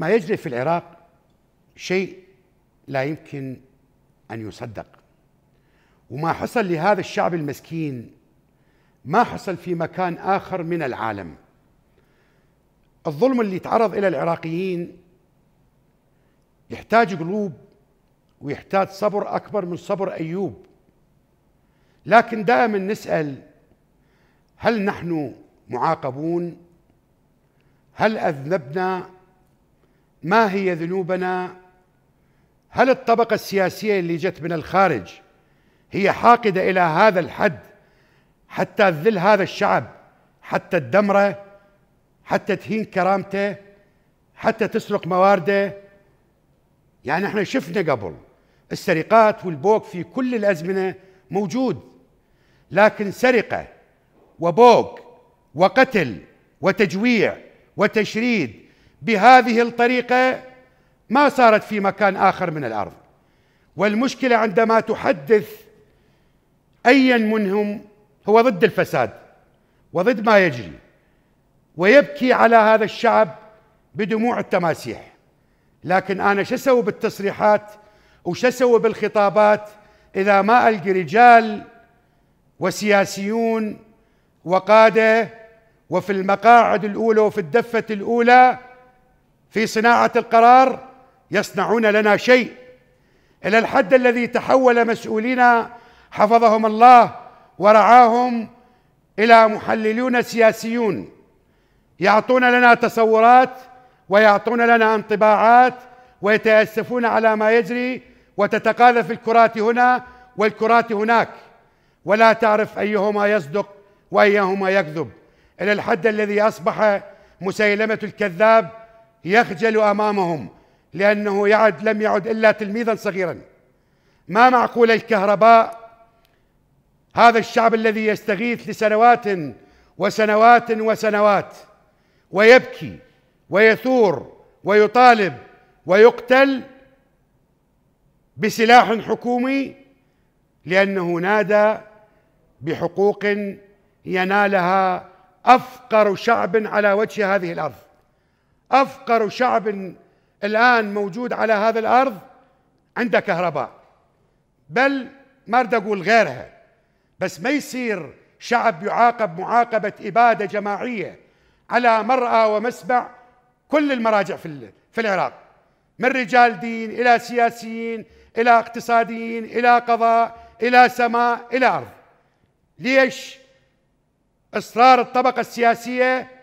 ما يجري في العراق شيء لا يمكن ان يصدق وما حصل لهذا الشعب المسكين ما حصل في مكان اخر من العالم الظلم اللي تعرض الى العراقيين يحتاج قلوب ويحتاج صبر اكبر من صبر ايوب لكن دائما نسال هل نحن معاقبون هل اذنبنا ما هي ذنوبنا هل الطبقة السياسية اللي جت من الخارج هي حاقدة إلى هذا الحد حتى تذل هذا الشعب حتى تدمره حتى تهين كرامته حتى تسرق موارده يعني احنا شفنا قبل السرقات والبوق في كل الأزمنة موجود لكن سرقة وبوق وقتل وتجويع وتشريد بهذه الطريقه ما صارت في مكان اخر من الارض والمشكله عندما تحدث ايا منهم هو ضد الفساد وضد ما يجري ويبكي على هذا الشعب بدموع التماسيح لكن انا شو اسوي بالتصريحات وش اسوي بالخطابات اذا ما القي رجال وسياسيون وقاده وفي المقاعد الاولى وفي الدفه الاولى في صناعة القرار يصنعون لنا شيء إلى الحد الذي تحول مسؤولينا حفظهم الله ورعاهم إلى محللون سياسيون يعطون لنا تصورات ويعطون لنا انطباعات ويتأسفون على ما يجري وتتقاذف الكرات هنا والكرات هناك ولا تعرف أيهما يصدق وأيهما يكذب إلى الحد الذي أصبح مسيلمة الكذاب يخجل امامهم لانه يعد لم يعد الا تلميذا صغيرا ما معقول الكهرباء هذا الشعب الذي يستغيث لسنوات وسنوات وسنوات ويبكي ويثور ويطالب ويقتل بسلاح حكومي لانه نادى بحقوق ينالها افقر شعب على وجه هذه الارض افقر شعب الان موجود على هذا الارض عنده كهرباء بل ما اريد اقول غيرها بس ما يصير شعب يعاقب معاقبه اباده جماعيه على مرأى ومسبع كل المراجع في في العراق من رجال دين الى سياسيين الى اقتصاديين الى قضاء الى سماء الى ارض ليش اصرار الطبقه السياسيه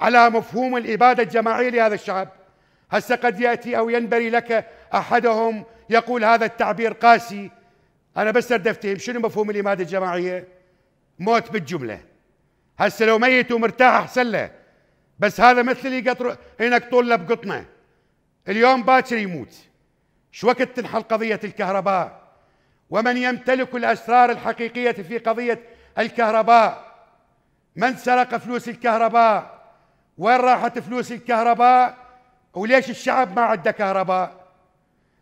على مفهوم الإبادة الجماعية لهذا الشعب هسه قد يأتي أو ينبري لك أحدهم يقول هذا التعبير قاسي أنا بس أردفتهم أفتهم شنو مفهوم الإبادة الجماعية موت بالجملة هسه لو ميت ومرتاح أحسن له بس هذا مثل اللي قطر هناك طول بقطنه اليوم باكر يموت شو وقت تنحل قضية الكهرباء ومن يمتلك الأسرار الحقيقية في قضية الكهرباء من سرق فلوس الكهرباء وين راحت فلوس الكهرباء وليش الشعب ما عنده كهرباء